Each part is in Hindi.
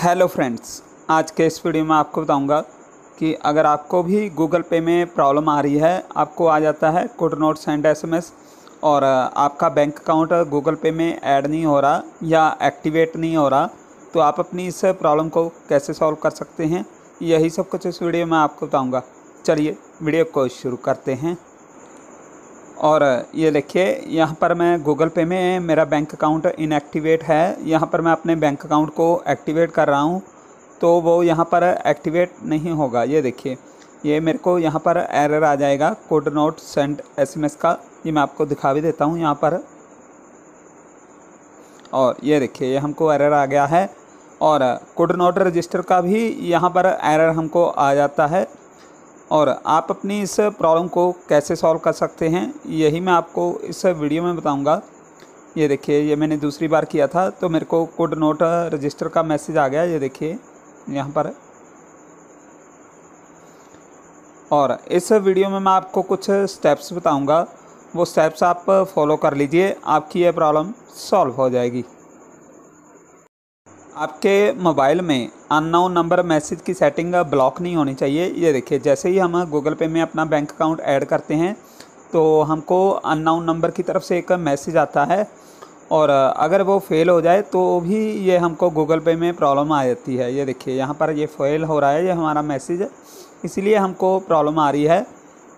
हेलो फ्रेंड्स आज के इस वीडियो में आपको बताऊंगा कि अगर आपको भी गूगल पे में प्रॉब्लम आ रही है आपको आ जाता है कोड नोट्स एंड एसएमएस और आपका बैंक अकाउंट गूगल पे में ऐड नहीं हो रहा या एक्टिवेट नहीं हो रहा तो आप अपनी इस प्रॉब्लम को कैसे सॉल्व कर सकते हैं यही सब कुछ इस वीडियो में आपको बताऊँगा चलिए वीडियो को शुरू करते हैं और ये देखिए यहाँ पर मैं गूगल पे में मेरा बैंक अकाउंट इनएक्टिवेट है यहाँ पर मैं अपने बैंक अकाउंट को एक्टिवेट कर रहा हूँ तो वो यहाँ पर एक्टिवेट नहीं होगा ये देखिए ये मेरे को यहाँ पर एरर आ जाएगा कोड नोट सेंड एसएमएस का ये मैं आपको दिखा भी देता हूँ यहाँ पर और ये देखिए ये हमको एरर आ गया है और कोड नोट रजिस्टर का भी यहाँ पर एरर हमको आ जाता है और आप अपनी इस प्रॉब्लम को कैसे सॉल्व कर सकते हैं यही मैं आपको इस वीडियो में बताऊंगा ये देखिए ये मैंने दूसरी बार किया था तो मेरे को कोड नोट रजिस्टर का मैसेज आ गया ये देखिए यहाँ पर और इस वीडियो में मैं आपको कुछ स्टेप्स बताऊंगा वो स्टेप्स आप फॉलो कर लीजिए आपकी ये प्रॉब्लम सॉल्व हो जाएगी आपके मोबाइल में अननाउन नंबर मैसेज की सेटिंग ब्लॉक नहीं होनी चाहिए ये देखिए जैसे ही हम गूगल पे में अपना बैंक अकाउंट ऐड करते हैं तो हमको अननाउन नंबर की तरफ से एक मैसेज आता है और अगर वो फेल हो जाए तो भी ये हमको गूगल पे में प्रॉब्लम आ जाती है ये देखिए यहाँ पर ये फेल हो रहा है ये हमारा मैसेज इसीलिए हमको प्रॉब्लम आ रही है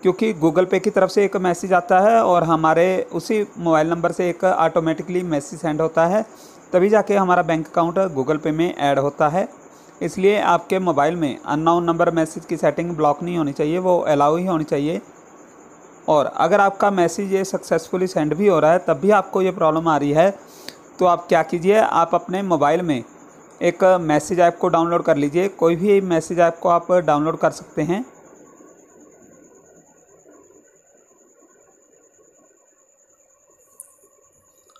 क्योंकि गूगल पे की तरफ से एक मैसेज आता है और हमारे उसी मोबाइल नंबर से एक ऑटोमेटिकली मैसेज सेंड होता है तभी जाके हमारा बैंक अकाउंट गूगल पे में ऐड होता है इसलिए आपके मोबाइल में अननाउन नंबर मैसेज की सेटिंग ब्लॉक नहीं होनी चाहिए वो अलाउ ही होनी चाहिए और अगर आपका मैसेज ये सक्सेसफुली सेंड भी हो रहा है तब भी आपको ये प्रॉब्लम आ रही है तो आप क्या कीजिए आप अपने मोबाइल में एक मैसेज ऐप को डाउनलोड कर लीजिए कोई भी मैसेज ऐप को आप डाउनलोड कर सकते हैं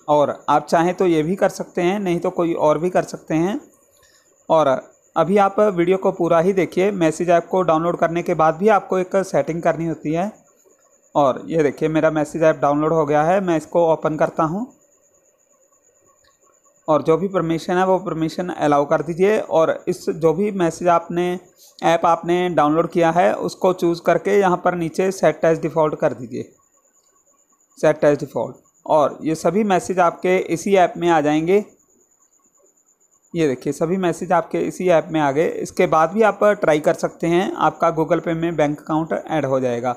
और आप चाहें तो ये भी कर सकते हैं नहीं तो कोई और भी कर सकते हैं और अभी आप वीडियो को पूरा ही देखिए मैसेज ऐप को डाउनलोड करने के बाद भी आपको एक सेटिंग करनी होती है और ये देखिए मेरा मैसेज ऐप डाउनलोड हो गया है मैं इसको ओपन करता हूँ और जो भी परमिशन है वो परमिशन अलाउ कर दीजिए और इस जो भी मैसेज आपने ऐप आपने डाउनलोड किया है उसको चूज़ करके यहाँ पर नीचे सेट एज डिफ़ॉल्ट कर दीजिए सेट एज डिफ़ॉल्ट और ये सभी मैसेज आपके इसी ऐप में आ जाएंगे ये देखिए सभी मैसेज आपके इसी ऐप में आ गए इसके बाद भी आप ट्राई कर सकते हैं आपका गूगल पे में बैंक अकाउंट ऐड हो जाएगा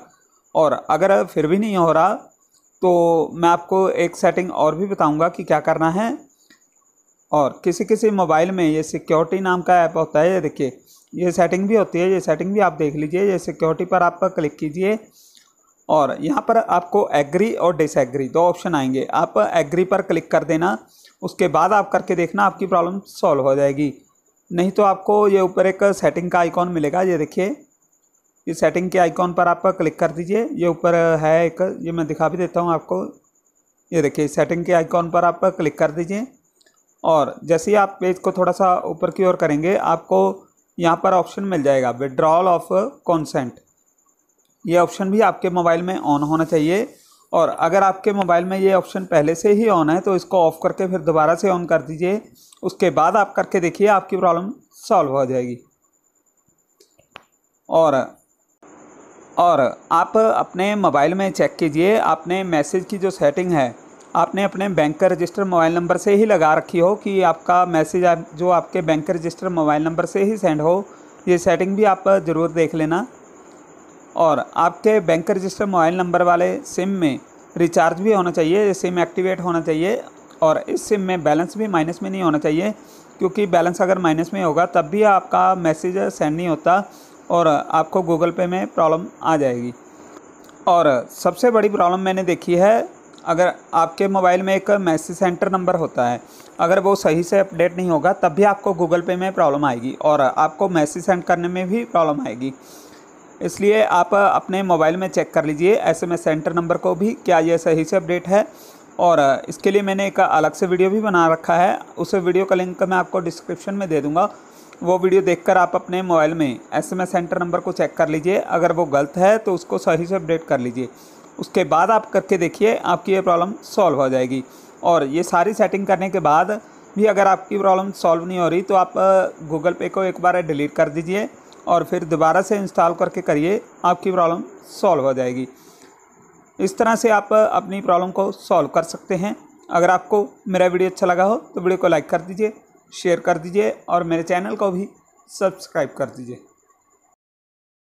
और अगर फिर भी नहीं हो रहा तो मैं आपको एक सेटिंग और भी बताऊंगा कि क्या करना है और किसी किसी मोबाइल में ये सिक्योरिटी नाम का ऐप होता है ये देखिए ये सेटिंग भी होती है ये सेटिंग भी आप देख लीजिए ये सिक्योरिटी पर आप क्लिक कीजिए और यहाँ पर आपको एग्री और डिसएग्री दो ऑप्शन आएंगे आप एग्री पर क्लिक कर देना उसके बाद आप करके देखना आपकी प्रॉब्लम सॉल्व हो जाएगी नहीं तो आपको ये ऊपर एक सेटिंग का आइकॉन मिलेगा ये देखिए ये सेटिंग के आइकॉन पर आप क्लिक कर दीजिए ये ऊपर है एक ये मैं दिखा भी देता हूँ आपको ये देखिए सेटिंग के आइकॉन पर आप क्लिक कर दीजिए और जैसे ही आप पेज को थोड़ा सा ऊपर की ओर करेंगे आपको यहाँ पर ऑप्शन मिल जाएगा विड्रॉल ऑफ कॉन्सेंट ये ऑप्शन भी आपके मोबाइल में ऑन होना चाहिए और अगर आपके मोबाइल में ये ऑप्शन पहले से ही ऑन है तो इसको ऑफ़ करके फिर दोबारा से ऑन कर दीजिए उसके बाद आप करके देखिए आपकी प्रॉब्लम सॉल्व हो जाएगी और और आप अपने मोबाइल में चेक कीजिए आपने मैसेज की जो सेटिंग है आपने अपने बैंक का रजिस्टर मोबाइल नंबर से ही लगा रखी हो कि आपका मैसेज आप जो आपके बैंक का रजिस्टर मोबाइल नंबर से ही सेंड हो ये सेटिंग भी आप ज़रूर देख लेना और आपके बैंक रजिस्टर मोबाइल नंबर वाले सिम में रिचार्ज भी होना चाहिए सिम एक्टिवेट होना चाहिए और इस सिम में बैलेंस भी माइनस में नहीं होना चाहिए क्योंकि बैलेंस अगर माइनस में होगा तब भी आपका मैसेज सेंड नहीं होता और आपको गूगल पे में प्रॉब्लम आ जाएगी और सबसे बड़ी प्रॉब्लम मैंने देखी है अगर आपके मोबाइल में एक मैसेज सेंटर नंबर होता है अगर वो सही से अपडेट नहीं होगा तब भी आपको गूगल पे में प्रॉब्लम आएगी और आपको मैसेज सेंड करने में भी प्रॉब्लम आएगी इसलिए आप अपने मोबाइल में चेक कर लीजिए ऐसे में सेंटर नंबर को भी क्या ये सही से अपडेट है और इसके लिए मैंने एक अलग से वीडियो भी बना रखा है उस वीडियो का लिंक मैं आपको डिस्क्रिप्शन में दे दूँगा वो वीडियो देखकर आप अपने मोबाइल में S M S centre number को चेक कर लीजिए अगर वो गलत है तो उसको सही से अपडेट कर लीजिए उसके बाद आप करके देखिए आपकी ये प्रॉब्लम सॉल्व हो जाएगी और ये सारी सेटिंग करने के बाद भी अगर आपकी प्रॉब्लम सॉल्व नहीं हो रही तो आप गूगल पे को एक बार डिलीट कर दीजिए और फिर दोबारा से इंस्टॉल करके करिए आपकी प्रॉब्लम सॉल्व हो जाएगी इस तरह से आप अपनी प्रॉब्लम को सॉल्व कर सकते हैं अगर आपको मेरा वीडियो अच्छा लगा हो तो वीडियो को लाइक कर दीजिए शेयर कर दीजिए और मेरे चैनल को भी सब्सक्राइब कर दीजिए